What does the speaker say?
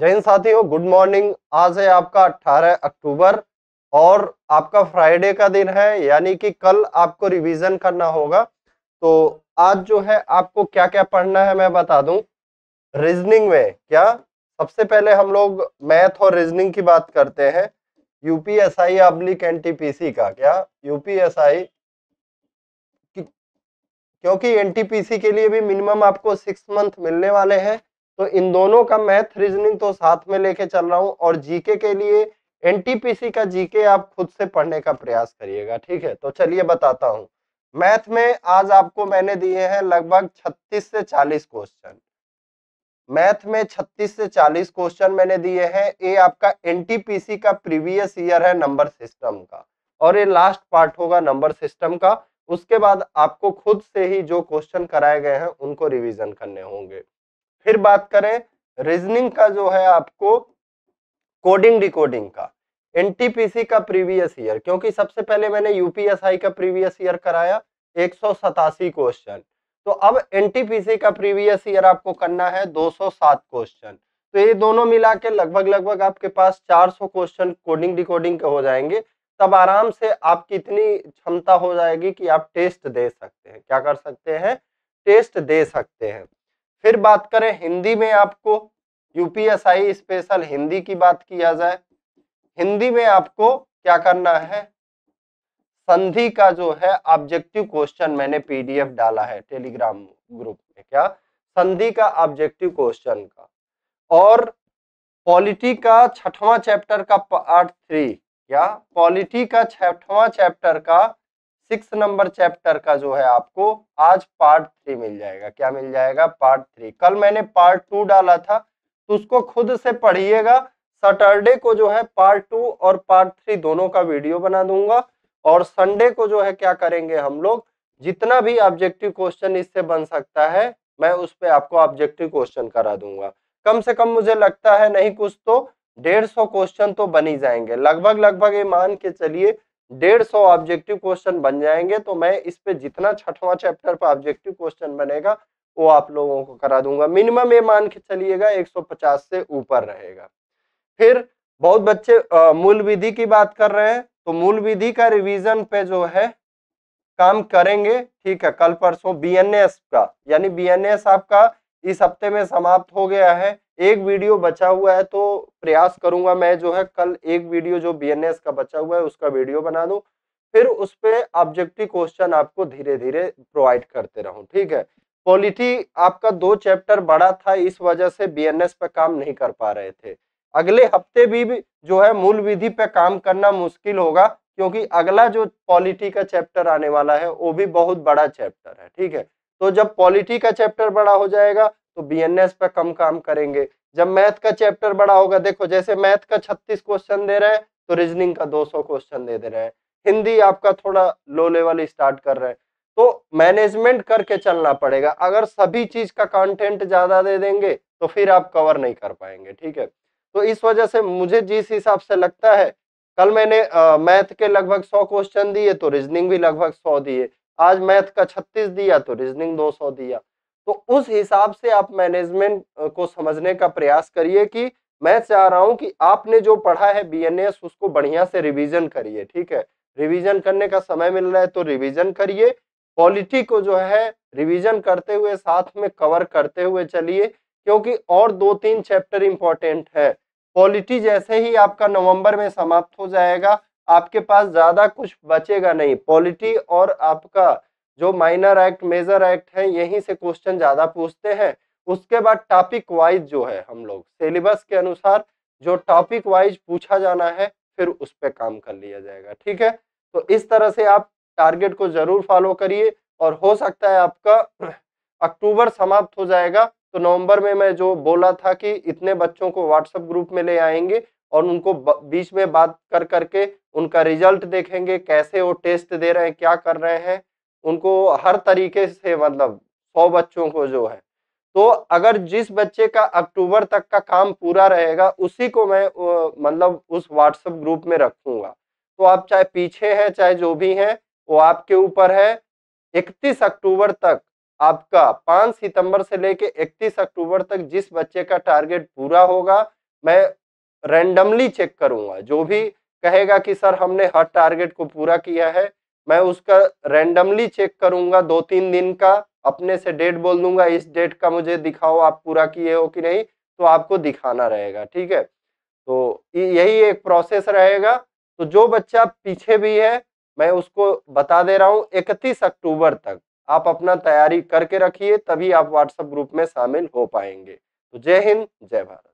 जय हिंद साथियों good morning आज है आपका 18 अक्टूबर और आपका फ्राइडे का दिन है यानी कि कल आपको रिवीजन करना होगा तो आज जो है आपको क्या क्या पढ़ना है मैं बता दूं रीजनिंग में क्या सबसे पहले हम लोग मैथ और रीजनिंग की बात करते हैं यूपीएसआई अब्लिक सी का क्या यूपीएसआई क्योंकि एनटीपीसी के लिए भी मिनिमम आपको सिक्स मंथ मिलने वाले हैं तो इन दोनों का मैथ रीजनिंग तो साथ में लेके चल रहा हूं और जीके के लिए एनटीपीसी का जीके आप खुद से पढ़ने का प्रयास करिएगा ठीक है तो चलिए बताता हूँ मैथ में आज आपको मैंने दिए हैं लगभग 36 से 40 क्वेश्चन मैथ में 36 से 40 क्वेश्चन मैंने दिए हैं ये आपका एनटीपीसी का प्रीवियस ईयर है नंबर सिस्टम का और ये लास्ट पार्ट होगा नंबर सिस्टम का उसके बाद आपको खुद से ही जो क्वेश्चन कराए गए हैं उनको रिविजन करने होंगे फिर बात करें रीजनिंग का जो है आपको कोडिंग डिकोडिंग का एनटीपीसी का प्रीवियस ईयर क्योंकि सबसे पहले मैंने यूपीएसआई का प्रीवियस ईयर कराया एक क्वेश्चन तो अब एनटीपीसी का प्रीवियस ईयर आपको करना है 207 क्वेश्चन तो ये दोनों मिला के लगभग लगभग आपके पास 400 क्वेश्चन कोडिंग डिकोडिंग के हो जाएंगे तब आराम से आपकी इतनी क्षमता हो जाएगी कि आप टेस्ट दे सकते हैं क्या कर सकते हैं टेस्ट दे सकते हैं फिर बात करें हिंदी में आपको यूपीएसआई स्पेशल हिंदी की बात किया जाए हिंदी में आपको क्या करना है संधि का जो है ऑब्जेक्टिव क्वेश्चन मैंने पीडीएफ डाला है टेलीग्राम ग्रुप में क्या संधि का ऑब्जेक्टिव क्वेश्चन का और पॉलिटी का छठवां चैप्टर का पार्ट थ्री या पॉलिटी का छठवां चैप्टर का सिक्स नंबर चैप्टर का जो है आपको आज पार्ट थ्री मिल जाएगा क्या मिल जाएगा पार्ट थ्री कल मैंने पार्ट टू डाला था तो उसको खुद से पढ़िएगा सैटरडे को जो है पार्ट टू और पार्ट थ्री दोनों का वीडियो बना दूंगा और संडे को जो है क्या करेंगे हम लोग जितना भी ऑब्जेक्टिव क्वेश्चन इससे बन सकता है मैं उस पर आपको ऑब्जेक्टिव क्वेश्चन करा दूंगा कम से कम मुझे लगता है नहीं कुछ तो डेढ़ सौ क्वेश्चन तो बन ही जाएंगे लगभग लगभग ये मान के चलिए डेढ़ सौ ऑब्जेक्टिव क्वेश्चन बन जाएंगे तो मैं इस पे जितना छठवां चैप्टर पर ऑब्जेक्टिव क्वेश्चन बनेगा वो आप लोगों को करा दूंगा मिनिमम ये मान के चलिएगा 150 से ऊपर रहेगा फिर बहुत बच्चे मूल विधि की बात कर रहे हैं तो मूल विधि का रिवीजन पे जो है काम करेंगे ठीक है कल परसों बी का यानी बी आपका इस हफ्ते में समाप्त हो गया है एक वीडियो बचा हुआ है तो प्रयास करूंगा मैं जो है कल एक वीडियो जो बी का बचा हुआ है उसका वीडियो बना दूं फिर उस पर ऑब्जेक्टिव क्वेश्चन आपको धीरे धीरे प्रोवाइड करते रहूं ठीक है पॉलिटी आपका दो चैप्टर बड़ा था इस वजह से बी पर काम नहीं कर पा रहे थे अगले हफ्ते भी, भी जो है मूल विधि पे काम करना मुश्किल होगा क्योंकि अगला जो पॉलिटी का चैप्टर आने वाला है वो भी बहुत बड़ा चैप्टर है ठीक है तो जब पॉलिटी का चैप्टर बड़ा हो जाएगा तो बीएनएस पे कम काम करेंगे जब मैथ का चैप्टर बड़ा होगा देखो जैसे मैथ का 36 क्वेश्चन दे रहे हैं तो रीजनिंग का 200 क्वेश्चन दे दे रहे हैं हिंदी आपका थोड़ा लो लेवल स्टार्ट कर रहे हैं तो मैनेजमेंट करके चलना पड़ेगा अगर सभी चीज का कंटेंट ज्यादा दे देंगे तो फिर आप कवर नहीं कर पाएंगे ठीक है तो इस वजह से मुझे जिस हिसाब से लगता है कल मैंने मैथ के लगभग सौ क्वेश्चन दिए तो रीजनिंग भी लगभग सौ दिए आज मैथ का छत्तीस दिया तो रीजनिंग दो सौ दिया तो उस हिसाब से आप मैनेजमेंट को समझने का प्रयास करिए कि मैं चाह रहा हूं कि आपने जो पढ़ा है बीएनएस उसको बढ़िया से रिवीजन करिए ठीक है रिवीजन करने का समय मिल रहा है तो रिवीजन करिए पॉलिटी को जो है रिवीजन करते हुए साथ में कवर करते हुए चलिए क्योंकि और दो तीन चैप्टर इंपॉर्टेंट है पॉलिटी जैसे ही आपका नवंबर में समाप्त हो जाएगा आपके पास ज़्यादा कुछ बचेगा नहीं पॉलिटी और आपका जो माइनर एक्ट मेजर एक्ट है यहीं से क्वेश्चन ज़्यादा पूछते हैं उसके बाद टॉपिक वाइज जो है हम लोग सिलेबस के अनुसार जो टॉपिक वाइज पूछा जाना है फिर उस पर काम कर लिया जाएगा ठीक है तो इस तरह से आप टारगेट को ज़रूर फॉलो करिए और हो सकता है आपका अक्टूबर समाप्त हो जाएगा तो नवंबर में मैं जो बोला था कि इतने बच्चों को व्हाट्सएप ग्रुप में ले आएंगे और उनको बीच में बात कर करके उनका रिजल्ट देखेंगे कैसे वो टेस्ट दे रहे हैं क्या कर रहे हैं उनको हर तरीके से मतलब सौ बच्चों को जो है तो अगर जिस बच्चे का अक्टूबर तक का काम पूरा रहेगा उसी को मैं मतलब उस व्हाट्सएप ग्रुप में रखूंगा तो आप चाहे पीछे हैं चाहे जो भी हैं वो आपके ऊपर है 31 अक्टूबर तक आपका 5 सितंबर से लेके 31 अक्टूबर तक जिस बच्चे का टारगेट पूरा होगा मैं रैंडमली चेक करूंगा जो भी कहेगा कि सर हमने हर टारगेट को पूरा किया है मैं उसका रेंडमली चेक करूंगा दो तीन दिन का अपने से डेट बोल दूंगा इस डेट का मुझे दिखाओ आप पूरा किए हो कि नहीं तो आपको दिखाना रहेगा ठीक है तो यही एक प्रोसेस रहेगा तो जो बच्चा पीछे भी है मैं उसको बता दे रहा हूँ इकतीस अक्टूबर तक आप अपना तैयारी करके रखिए तभी आप व्हाट्सएप ग्रुप में शामिल हो पाएंगे तो जय हिंद जय भारत